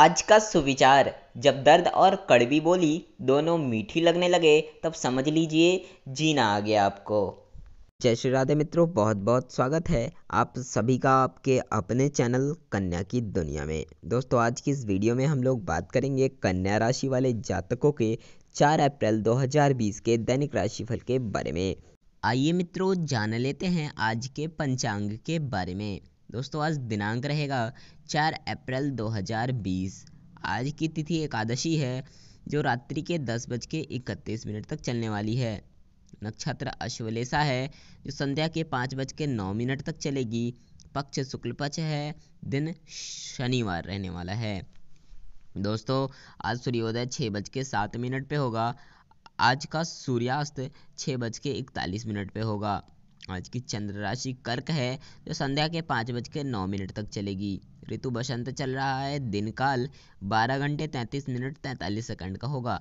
आज का सुविचार जब दर्द और कड़वी बोली दोनों मीठी लगने लगे तब समझ लीजिए जीना आ गया आपको जय श्री राधे मित्रों बहुत बहुत स्वागत है आप सभी का आपके अपने चैनल कन्या की दुनिया में दोस्तों आज की इस वीडियो में हम लोग बात करेंगे कन्या राशि वाले जातकों के 4 अप्रैल 2020 के दैनिक राशिफल के बारे में आइए मित्रों जान लेते हैं आज के पंचांग के बारे में दोस्तों आज दिनांक रहेगा चार अप्रैल 2020 आज की तिथि एकादशी है जो रात्रि के दस बज के इकतीस मिनट तक चलने वाली है नक्षत्र अश्वलेशा है जो संध्या के पाँच बज के नौ मिनट तक चलेगी पक्ष शुक्ल पक्ष है दिन शनिवार रहने वाला है दोस्तों आज सूर्योदय छः बज के सात मिनट पर होगा आज का सूर्यास्त छः बज के इकतालीस मिनट पर होगा आज की चंद्र राशि कर्क है जो संध्या के पाँच बज के नौ मिनट तक चलेगी ऋतु बसंत चल रहा है दिन काल बारह घंटे तैंतीस मिनट तैंतालीस सेकंड का होगा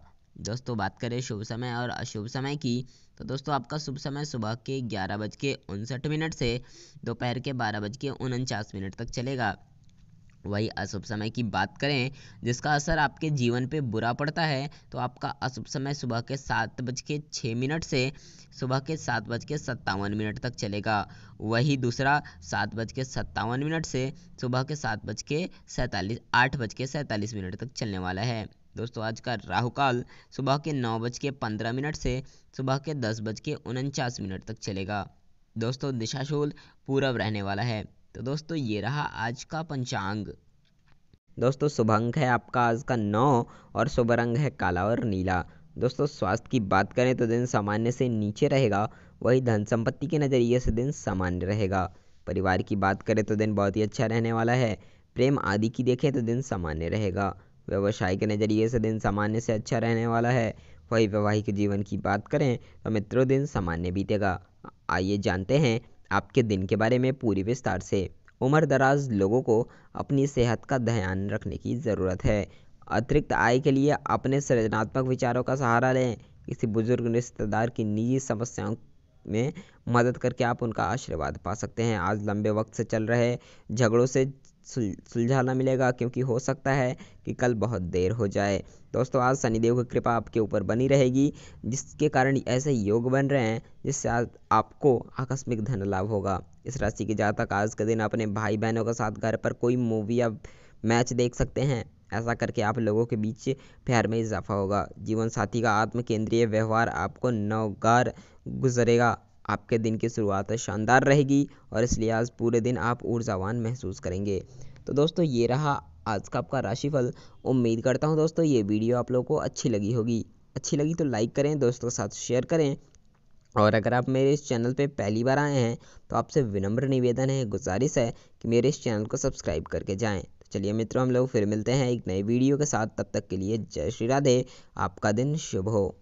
दोस्तों बात करें शुभ समय और अशुभ समय की तो दोस्तों आपका शुभ समय सुबह के ग्यारह बज के उनसठ मिनट से दोपहर के बारह बज के उनचास मिनट तक चलेगा वही अशुभ समय की बात करें जिसका असर आपके जीवन पे बुरा पड़ता है तो आपका अशुभ समय सुबह के सात बज के छः मिनट से सुबह के सात बज के सत्तावन मिनट तक चलेगा वही दूसरा सात बज के सत्तावन मिनट से सुबह के सात बज के सैंतालीस आठ बज के सैंतालीस मिनट तक चलने वाला है दोस्तों आज का राहु काल सुबह के नौ बज के पंद्रह मिनट से सुबह के दस बज के उनचास मिनट तक चलेगा दोस्तों दिशाशूल पूरब रहने वाला है तो दोस्तों ये रहा आज का पंचांग दोस्तों शुभ अंक है आपका आज का नौ और शुभ रंग है काला और नीला दोस्तों स्वास्थ्य की बात करें तो दिन सामान्य से नीचे रहेगा वही धन संपत्ति के नज़रिए से दिन सामान्य रहेगा परिवार की बात करें तो दिन बहुत ही अच्छा रहने वाला है प्रेम आदि की देखें तो दिन सामान्य रहेगा व्यवसाय के नज़रिए से दिन सामान्य से अच्छा रहने वाला है वही वैवाहिक जीवन की बात करें तो मित्रों दिन सामान्य बीतेगा आइए जानते हैं आपके दिन के बारे में पूरी विस्तार से उम्र दराज लोगों को अपनी सेहत का ध्यान रखने की ज़रूरत है अतिरिक्त आय के लिए अपने सृजनात्मक विचारों का सहारा लें किसी बुजुर्ग रिश्तेदार की निजी समस्याओं में मदद करके आप उनका आशीर्वाद पा सकते हैं आज लंबे वक्त से चल रहे झगड़ों से सुल सुलझाना मिलेगा क्योंकि हो सकता है कि कल बहुत देर हो जाए दोस्तों आज शनिदेव की कृपा आपके ऊपर बनी रहेगी जिसके कारण ऐसे योग बन रहे हैं जिससे आज आपको आकस्मिक धन लाभ होगा इस राशि के जातक आज के दिन अपने भाई बहनों के साथ घर पर कोई मूवी या मैच देख सकते हैं ऐसा करके आप लोगों के बीच प्यार में इजाफा होगा जीवन साथी का आत्म केंद्रीय व्यवहार आपको नौगार गुजरेगा आपके दिन की शुरुआत शानदार रहेगी और इसलिए आज पूरे दिन आप ऊर्जावान महसूस करेंगे तो दोस्तों ये रहा आज का आपका राशिफल उम्मीद करता हूँ दोस्तों ये वीडियो आप लोगों को अच्छी लगी होगी अच्छी लगी तो लाइक करें दोस्तों के साथ शेयर करें और अगर आप मेरे इस चैनल पे पहली बार आए हैं तो आपसे विनम्र निवेदन है गुजारिश है कि मेरे इस चैनल को सब्सक्राइब करके जाएं तो चलिए मित्रों हम लोग फिर मिलते हैं एक नए वीडियो के साथ तब तक के लिए जय श्री राधे आपका दिन शुभ हो